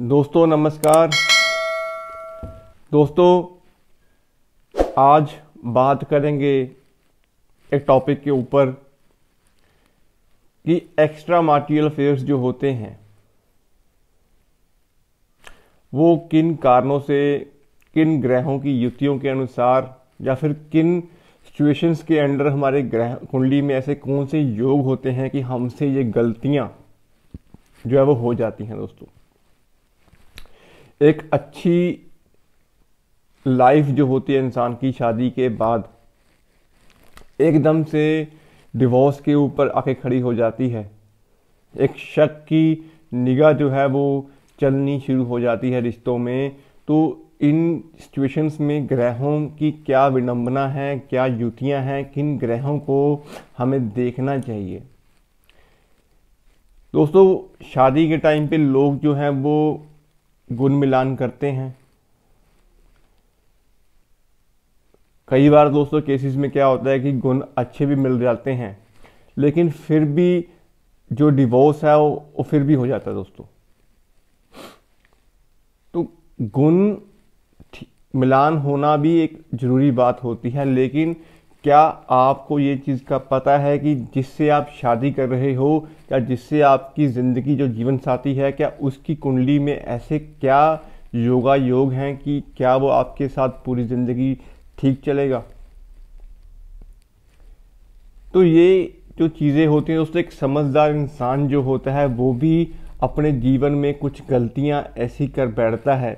दोस्तों नमस्कार दोस्तों आज बात करेंगे एक टॉपिक के ऊपर कि एक्स्ट्रा मार्टियल अफेयर्स जो होते हैं वो किन कारणों से किन ग्रहों की युतियों के अनुसार या फिर किन सिचुएशंस के अंडर हमारे ग्रह कुंडली में ऐसे कौन से योग होते हैं कि हमसे ये गलतियां जो है वो हो जाती हैं दोस्तों एक अच्छी लाइफ जो होती है इंसान की शादी के बाद एकदम से डिवोर्स के ऊपर आके खड़ी हो जाती है एक शक की निगाह जो है वो चलनी शुरू हो जाती है रिश्तों में तो इन सिचुएशंस में ग्रहों की क्या विडम्बना है क्या युतियां हैं किन ग्रहों को हमें देखना चाहिए दोस्तों शादी के टाइम पे लोग जो हैं वो गुण मिलान करते हैं कई बार दोस्तों केसेस में क्या होता है कि गुण अच्छे भी मिल जाते हैं लेकिन फिर भी जो डिवोर्स है वो, वो फिर भी हो जाता है दोस्तों तो गुण मिलान होना भी एक ज़रूरी बात होती है लेकिन क्या आपको ये चीज़ का पता है कि जिससे आप शादी कर रहे हो या जिससे आपकी ज़िंदगी जो जीवन साथी है क्या उसकी कुंडली में ऐसे क्या योगा योग हैं कि क्या वो आपके साथ पूरी ज़िंदगी ठीक चलेगा तो ये जो चीज़ें होती हैं उससे एक समझदार इंसान जो होता है वो भी अपने जीवन में कुछ गलतियां ऐसी कर बैठता है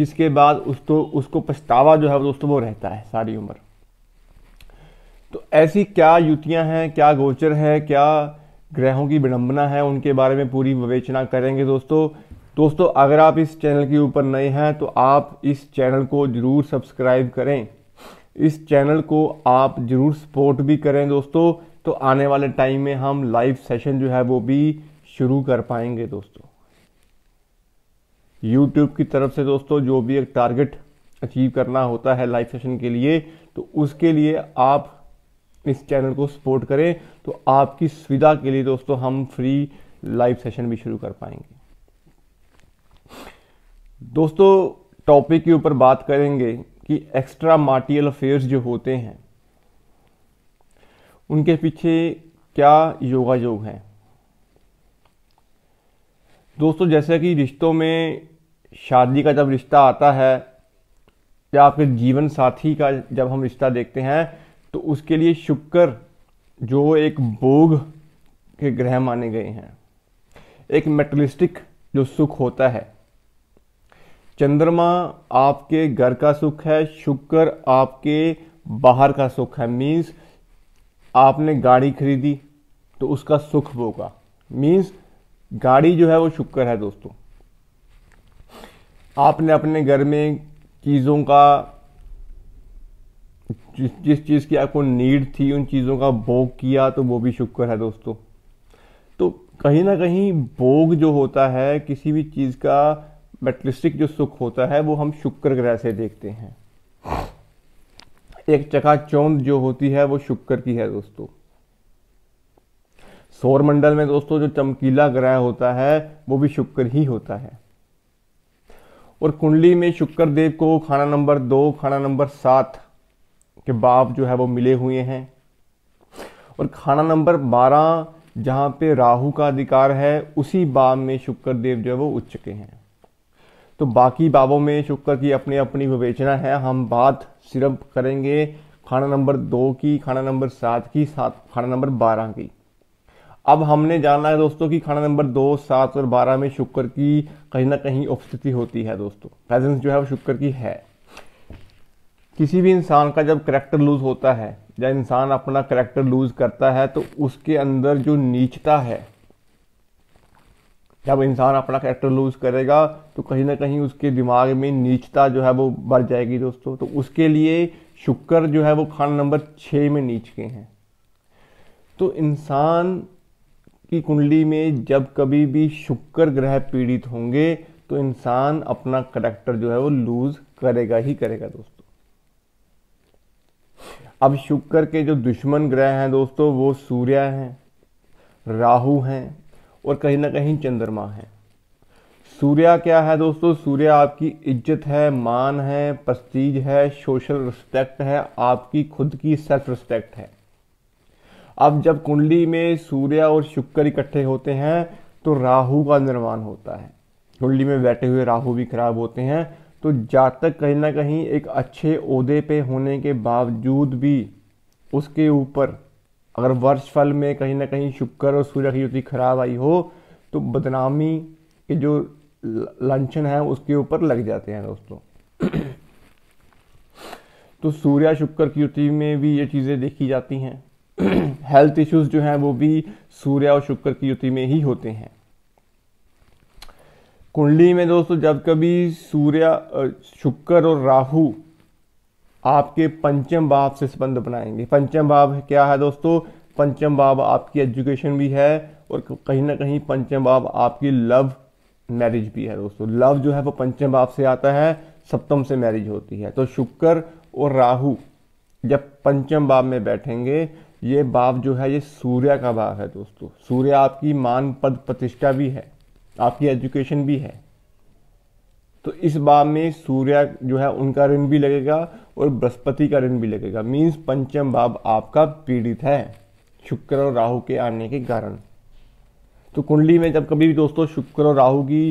जिसके बाद उस तो उसको पछतावा जो है दोस्तों वो रहता है सारी उम्र तो ऐसी क्या युतियां हैं क्या गोचर है क्या ग्रहों की विडम्बना है उनके बारे में पूरी विवेचना करेंगे दोस्तों दोस्तों अगर आप इस चैनल के ऊपर नए हैं तो आप इस चैनल को ज़रूर सब्सक्राइब करें इस चैनल को आप ज़रूर सपोर्ट भी करें दोस्तों तो आने वाले टाइम में हम लाइव सेशन जो है वो भी शुरू कर पाएंगे दोस्तों यूट्यूब की तरफ से दोस्तों जो भी एक टारगेट अचीव करना होता है लाइव सेशन के लिए तो उसके लिए आप इस चैनल को सपोर्ट करें तो आपकी सुविधा के लिए दोस्तों हम फ्री लाइव सेशन भी शुरू कर पाएंगे दोस्तों टॉपिक के ऊपर बात करेंगे कि एक्स्ट्रा मार्टियल अफेयर्स जो होते हैं उनके पीछे क्या योगा योग है दोस्तों जैसे कि रिश्तों में शादी का जब रिश्ता आता है या आपके जीवन साथी का जब हम रिश्ता देखते हैं तो उसके लिए शुक्र जो एक भोग के ग्रह माने गए हैं एक मेटलिस्टिक जो सुख होता है चंद्रमा आपके घर का सुख है शुक्र आपके बाहर का सुख है मीन्स आपने गाड़ी खरीदी तो उसका सुख होगा मीन्स गाड़ी जो है वो शुक्र है दोस्तों आपने अपने घर में चीज़ों का जिस जिस चीज़ की आपको नीड थी उन चीज़ों का भोग किया तो वो भी शुक्र है दोस्तों तो कहीं ना कहीं भोग जो होता है किसी भी चीज़ का मेटलिस्टिक जो सुख होता है वो हम शुक्र ग्रह से देखते हैं एक चकाचौंध जो होती है वो शुक्र की है दोस्तों सौर मंडल में दोस्तों जो चमकीला ग्रह होता है वो भी शुक्र ही होता है और कुंडली में शुक्र देव को खाना नंबर दो खाना नंबर सात के बाप जो है वो मिले हुए हैं और खाना नंबर बारह जहाँ पे राहु का अधिकार है उसी बाब में शुक्र देव जो है वो उच्च के हैं तो बाकी बाबों में शुक्र की अपनी अपनी विवेचना है हम बात सिर्फ करेंगे खाना नंबर दो की खाना नंबर सात की सात खाना नंबर बारह की अब हमने जाना है दोस्तों कि खाना नंबर दो सात और बारह में शुक्र की कहीं ना कहीं उपस्थिति होती है दोस्तों प्रेजेंस जो है वो शुक्र की है किसी भी इंसान का जब करेक्टर लूज़ होता है या इंसान अपना करेक्टर लूज़ करता है तो उसके अंदर जो नीचता है जब इंसान अपना करेक्टर लूज़ करेगा तो कहीं ना कहीं उसके दिमाग में नीचता जो है वो बढ़ जाएगी दोस्तों तो उसके लिए शुक्र जो है वो खान नंबर छः में नीच के हैं तो इंसान की कुंडली में जब कभी भी शुक्र ग्रह पीड़ित होंगे तो इंसान अपना करेक्टर जो है वो लूज़ करेगा ही करेगा दोस्तों अब शुक्र के जो दुश्मन ग्रह हैं दोस्तों वो सूर्य हैं राहु हैं और कहीं ना कहीं चंद्रमा हैं सूर्य क्या है दोस्तों सूर्य आपकी इज्जत है मान है प्रस्तीज है सोशल रिस्पेक्ट है आपकी खुद की सेल्फ रिस्पेक्ट है अब जब कुंडली में सूर्य और शुक्र इकट्ठे होते हैं तो राहु का निर्माण होता है कुंडली में बैठे हुए राहु भी खराब होते हैं तो जातक कहीं ना कहीं एक अच्छे उहदे पे होने के बावजूद भी उसके ऊपर अगर वर्ष फल में कहीं ना कहीं शुक्र और सूर्य की युति खराब आई हो तो बदनामी के जो लंचन है उसके ऊपर लग जाते हैं दोस्तों तो सूर्य शुक्र की युति में भी ये चीज़ें देखी जाती हैं हेल्थ इश्यूज जो हैं वो भी सूर्य और शुक्र की युति में ही होते हैं कुंडली में दोस्तों जब कभी सूर्य शुक्र और राहु आपके पंचम भाव से संबंध बनाएंगे पंचम भाव क्या है दोस्तों पंचम भाव आपकी एजुकेशन भी है और कहीं ना कहीं पंचम भाव आपकी लव मैरिज भी है दोस्तों लव जो है वो पंचम भाव से आता है सप्तम से मैरिज होती है तो शुक्र और राहु जब पंचम भाव में बैठेंगे ये भाव जो है ये सूर्य का भाव है दोस्तों सूर्य आपकी मान पद प्रतिष्ठा भी है आपकी एजुकेशन भी है तो इस बार में सूर्य जो है उनका ऋण भी लगेगा और बृहस्पति का ऋण भी लगेगा मीन्स पंचम भाव आपका पीड़ित है शुक्र और राहु के आने के कारण तो कुंडली में जब कभी भी दोस्तों शुक्र और राहु की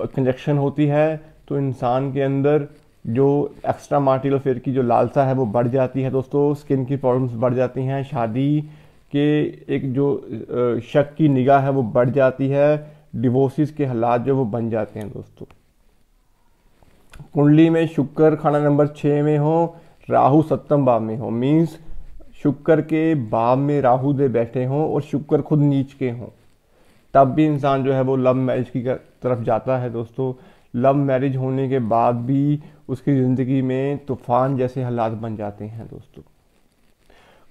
कंजक्शन होती है तो इंसान के अंदर जो एक्स्ट्रा मार्टियल फेयर की जो लालसा है वो बढ़ जाती है दोस्तों स्किन की प्रॉब्लम्स बढ़ जाती हैं शादी के एक जो शक की निगाह है वो बढ़ जाती है डिवोर्सिस के हालात जो वो बन जाते हैं दोस्तों कुंडली में शुक्र खाना नंबर छः में हो राहु सप्तम भाव में हो मीन्स शुक्र के भाव में राहु दे बैठे हों और शुक्र खुद नीच के हों तब भी इंसान जो है वो लव मैरिज की तरफ जाता है दोस्तों लव मैरिज होने के बाद भी उसकी ज़िंदगी में तूफान जैसे हालात बन जाते हैं दोस्तों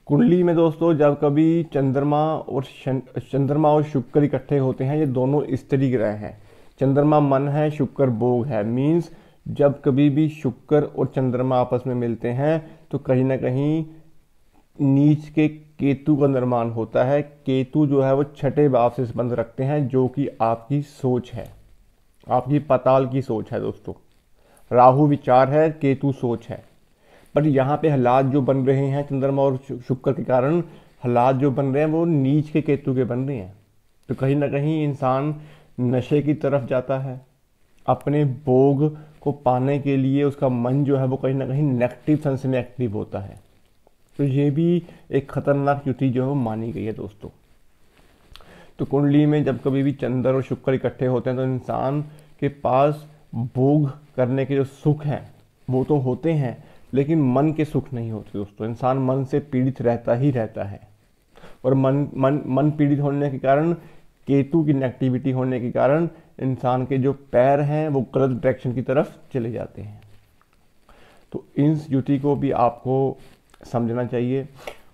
कुंडली में दोस्तों जब कभी चंद्रमा और चंद्रमा और शुक्र इकट्ठे होते हैं ये दोनों स्त्री ग्रह हैं चंद्रमा मन है शुक्र भोग है मीन्स जब कभी भी शुक्र और चंद्रमा आपस में मिलते हैं तो कहीं ना कहीं नीच के केतु का निर्माण होता है केतु जो है वो छठे भाव से संबंध रखते हैं जो कि आपकी सोच है आपकी पताल की सोच है दोस्तों राहु विचार है केतु सोच है बट यहाँ पे हालात जो बन रहे हैं चंद्रमा और शुक्र के कारण हालात जो बन रहे हैं वो नीच के केतु के बन रहे हैं तो कहीं ना कहीं इंसान नशे की तरफ जाता है अपने भोग को पाने के लिए उसका मन जो है वो कहीं ना कहीं नेगेटिव सेंस में एक्टिव होता है तो ये भी एक ख़तरनाक युति जो है वो मानी गई है दोस्तों तो कुंडली में जब कभी भी चंद्र और शुक्र इकट्ठे होते हैं तो इंसान के पास भोग करने के जो सुख हैं वो तो होते हैं लेकिन मन के सुख नहीं होते दोस्तों इंसान मन से पीड़ित रहता ही रहता है और मन मन मन पीड़ित होने के कारण केतु की नेगेटिविटी होने के कारण इंसान के जो पैर हैं वो गलत डायरेक्शन की तरफ चले जाते हैं तो इन युति को भी आपको समझना चाहिए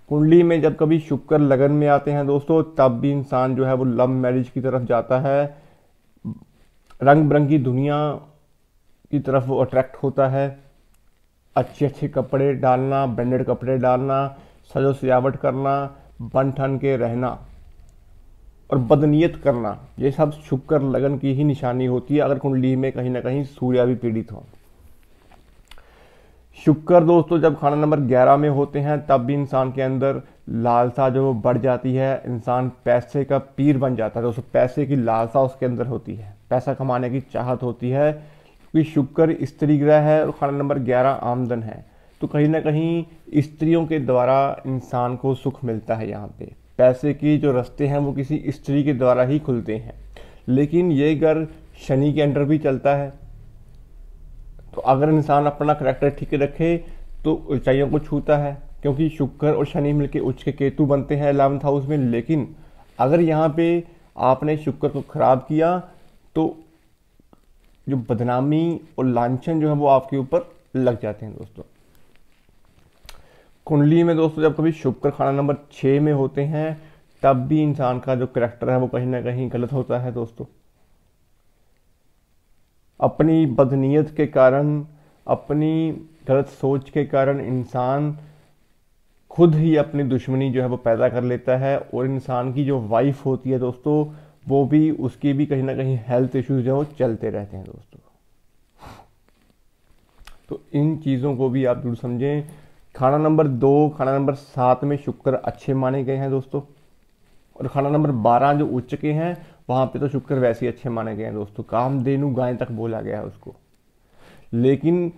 कुंडली में जब कभी शुक्र लगन में आते हैं दोस्तों तब भी इंसान जो है वो लव मैरिज की तरफ जाता है रंग बिरंगी दुनिया की तरफ वो अट्रैक्ट होता है अच्छे अच्छे कपड़े डालना ब्रांडेड कपड़े डालना सजो सजावट करना बन ठन के रहना और बदनीयत करना ये सब शुक्र लगन की ही निशानी होती है अगर कुंडली में कहीं ना कहीं सूर्या भी पीड़ित हो शुक्र दोस्तों जब खाना नंबर 11 में होते हैं तब भी इंसान के अंदर लालसा जो बढ़ जाती है इंसान पैसे का पीर बन जाता है दोस्तों पैसे की लालसा उसके अंदर होती है पैसा कमाने की चाहत होती है क्योंकि शुक्र स्त्री ग्रह है और खाना नंबर ग्यारह आमदन है तो कहीं ना कहीं स्त्रियों के द्वारा इंसान को सुख मिलता है यहाँ पे पैसे की जो रस्ते हैं वो किसी स्त्री के द्वारा ही खुलते हैं लेकिन ये घर शनि के अंडर भी चलता है तो अगर इंसान अपना करैक्टर ठीक रखे तो ऊंचाइयों को छूता है क्योंकि शुक्र और शनि मिलके उच्च के केतु बनते हैं एलेवंथ हाउस में लेकिन अगर यहाँ पे आपने शुक्र को ख़राब किया तो जो बदनामी और लाछन जो है वो आपके ऊपर लग जाते हैं दोस्तों कुंडली में दोस्तों जब कभी शुक्र खाना नंबर छः में होते हैं तब भी इंसान का जो करेक्टर है वो कहीं ना कहीं गलत होता है दोस्तों अपनी बदनीयत के कारण अपनी गलत सोच के कारण इंसान खुद ही अपनी दुश्मनी जो है वो पैदा कर लेता है और इंसान की जो वाइफ होती है दोस्तों वो भी उसकी भी कहीं ना कहीं हेल्थ इश्यूज हैं वो चलते रहते हैं दोस्तों तो इन चीज़ों को भी आप जरूर समझें खाना नंबर दो खाना नंबर सात में शुक्र अच्छे माने गए हैं दोस्तों और खाना नंबर बारह जो उच्च के हैं वहाँ पे तो शुक्र वैसे ही अच्छे माने गए हैं दोस्तों काम देनु गाय तक बोला गया है उसको लेकिन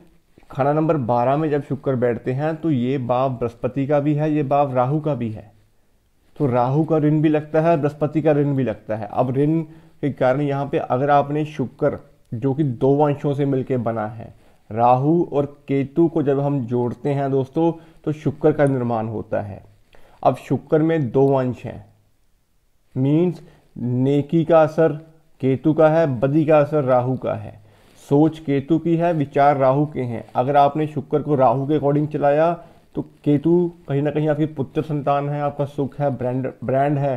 खाना नंबर बारह में जब शुक्र बैठते हैं तो ये बाप बृहस्पति का भी है ये बाप राहु का भी है तो राहु का ऋण भी लगता है बृहस्पति का ऋण भी लगता है अब ऋण के कारण यहाँ पे अगर आपने शुक्र जो कि दो वंशों से मिलकर बना है राहु और केतु को जब हम जोड़ते हैं दोस्तों तो शुक्र का निर्माण होता है अब शुक्र में दो वंश हैं मीन्स नेकी का असर केतु का है बदी का असर राहु का है सोच केतु की है विचार राहु के हैं अगर आपने शुक्र को राहु के अकॉर्डिंग चलाया तो केतु कहीं ना कहीं आपकी पुत्र संतान है आपका सुख है ब्रांड ब्रांड है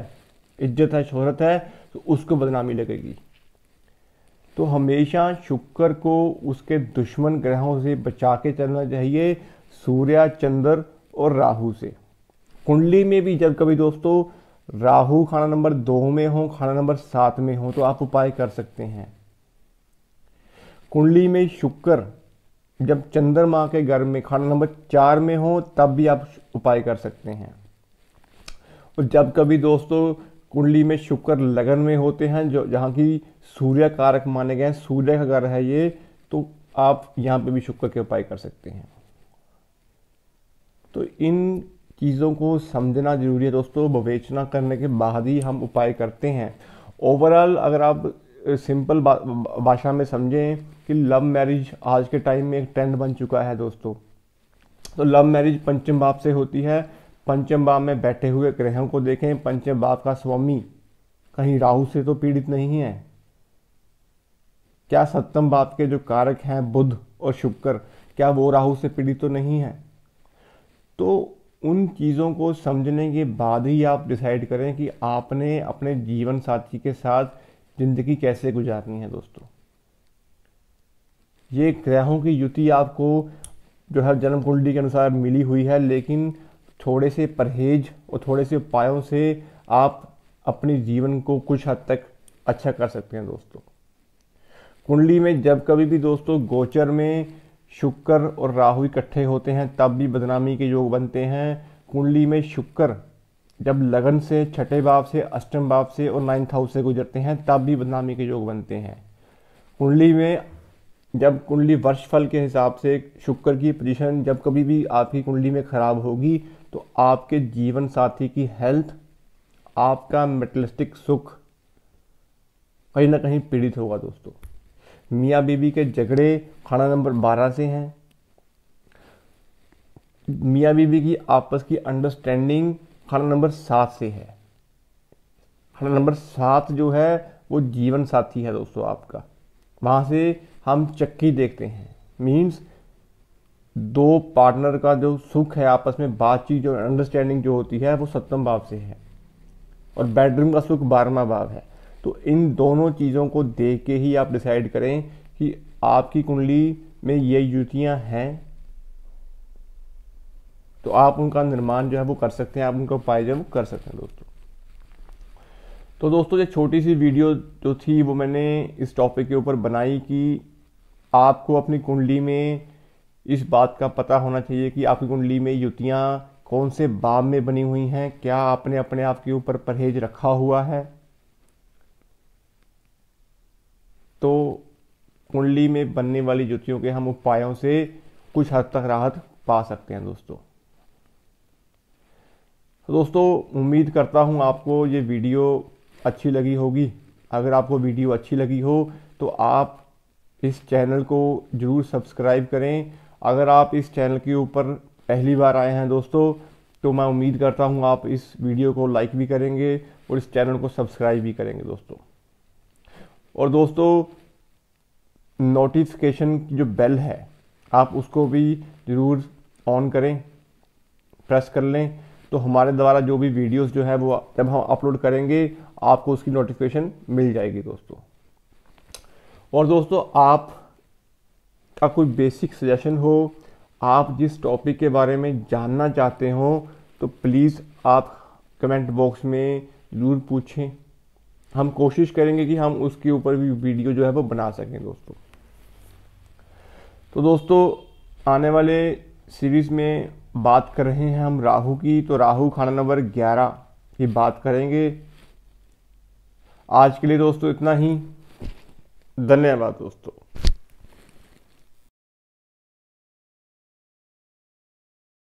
इज्जत है शोहरत है तो उसको बदनामी लगेगी तो हमेशा शुक्र को उसके दुश्मन ग्रहों से बचा के चलना चाहिए सूर्य चंद्र और राहु से कुंडली में भी जब कभी दोस्तों राहु खाना नंबर दो में हो खाना नंबर सात में हो तो आप उपाय कर सकते हैं कुंडली में शुक्र जब चंद्रमा के घर में खाना नंबर चार में हो तब भी आप उपाय कर सकते हैं और जब कभी दोस्तों कुंडली में शुक्र लगन में होते हैं जो जहाँ की सूर्य कारक माने गए हैं सूर्य का घर है ये तो आप यहाँ पे भी शुक्र के उपाय कर सकते हैं तो इन चीज़ों को समझना जरूरी है दोस्तों विवेचना करने के बाद ही हम उपाय करते हैं ओवरऑल अगर आप सिंपल भाषा में समझें कि लव मैरिज आज के टाइम में एक ट्रेंड बन चुका है दोस्तों तो लव मैरिज पंचम भाव से होती है पंचम भाव में बैठे हुए ग्रहों को देखें पंचम भाव का स्वामी कहीं राहु से तो पीड़ित नहीं है क्या सप्तम भाव के जो कारक हैं बुध और शुक्र क्या वो राहु से पीड़ित तो नहीं है तो उन चीज़ों को समझने के बाद ही आप डिसाइड करें कि आपने अपने जीवन साथी के साथ ज़िंदगी कैसे गुजारनी है दोस्तों ये ग्रहों की युति आपको जो है जन्म कुंडली के अनुसार मिली हुई है लेकिन थोड़े से परहेज और थोड़े से उपायों से आप अपने जीवन को कुछ हद तक अच्छा कर सकते हैं दोस्तों कुंडली में जब कभी भी दोस्तों गोचर में शुक्र और राहु इकट्ठे होते हैं तब भी बदनामी के योग बनते हैं कुंडली में शुक्र जब लगन से छठे भाव से अष्टम भाव से और नाइन्थ हाउस से गुजरते हैं तब भी बदनामी के योग बनते हैं कुंडली में जब कुंडली वर्षफल के हिसाब से शुक्र की पोजीशन जब कभी भी आपकी कुंडली में ख़राब होगी तो आपके जीवन साथी की हेल्थ आपका मेटलिस्टिक सुख कहीं ना कहीं पीड़ित होगा दोस्तों मियाँ बीबी के झगड़े खाना नंबर बारह से हैं मियाँ बीबी की आपस की अंडरस्टैंडिंग खाना नंबर सात से है खाना नंबर सात जो है वो जीवन साथी है दोस्तों आपका वहाँ से हम चक्की देखते हैं मीन्स दो पार्टनर का जो सुख है आपस में बातचीत जो अंडरस्टैंडिंग जो होती है वो सप्तम भाव से है और बेडरूम का सुख बारहवा भाव है तो इन दोनों चीज़ों को देख के ही आप डिसाइड करें कि आपकी कुंडली में ये युतियाँ हैं तो आप उनका निर्माण जो है वो कर सकते हैं आप उनका उपाय जो है वो कर सकते हैं दोस्तों तो दोस्तों ये छोटी सी वीडियो जो थी वो मैंने इस टॉपिक के ऊपर बनाई कि आपको अपनी कुंडली में इस बात का पता होना चाहिए कि आपकी कुंडली में युतियाँ कौन से बाब में बनी हुई हैं क्या आपने अपने आप के ऊपर परहेज रखा हुआ है तो कुंडली में बनने वाली जुतियों के हम उपायों से कुछ हद तक राहत पा सकते हैं दोस्तों तो दोस्तों उम्मीद करता हूँ आपको ये वीडियो अच्छी लगी होगी अगर आपको वीडियो अच्छी लगी हो तो आप इस चैनल को ज़रूर सब्सक्राइब करें अगर आप इस चैनल के ऊपर पहली बार आए हैं दोस्तों तो मैं उम्मीद करता हूँ आप इस वीडियो को लाइक भी करेंगे और इस चैनल को सब्सक्राइब भी करेंगे दोस्तों और दोस्तों नोटिफिकेशन की जो बेल है आप उसको भी ज़रूर ऑन करें प्रेस कर लें तो हमारे द्वारा जो भी वीडियोस जो है वो जब हम अपलोड करेंगे आपको उसकी नोटिफिकेशन मिल जाएगी दोस्तों और दोस्तों आप का कोई बेसिक सजेशन हो आप जिस टॉपिक के बारे में जानना चाहते हो तो प्लीज़ आप कमेंट बॉक्स में ज़रूर पूछें हम कोशिश करेंगे कि हम उसके ऊपर भी वीडियो जो है वो बना सकें दोस्तों तो दोस्तों आने वाले सीरीज़ में बात कर रहे हैं हम राहु की तो राहु खाना नंबर ग्यारह की बात करेंगे आज के लिए दोस्तों इतना ही धन्यवाद दोस्तों